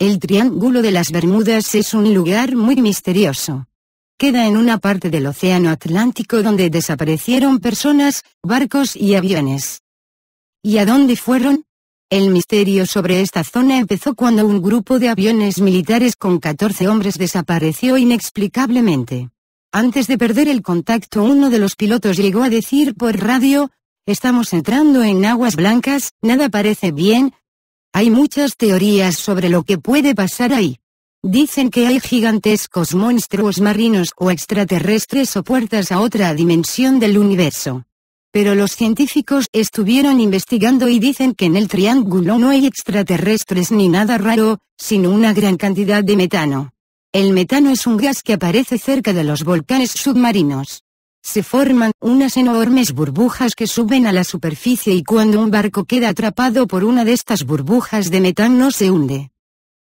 El Triángulo de las Bermudas es un lugar muy misterioso. Queda en una parte del Océano Atlántico donde desaparecieron personas, barcos y aviones. ¿Y a dónde fueron? El misterio sobre esta zona empezó cuando un grupo de aviones militares con 14 hombres desapareció inexplicablemente. Antes de perder el contacto uno de los pilotos llegó a decir por radio, estamos entrando en aguas blancas, nada parece bien, hay muchas teorías sobre lo que puede pasar ahí. Dicen que hay gigantescos monstruos marinos o extraterrestres o puertas a otra dimensión del universo. Pero los científicos estuvieron investigando y dicen que en el triángulo no hay extraterrestres ni nada raro, sino una gran cantidad de metano. El metano es un gas que aparece cerca de los volcanes submarinos se forman unas enormes burbujas que suben a la superficie y cuando un barco queda atrapado por una de estas burbujas de metano se hunde.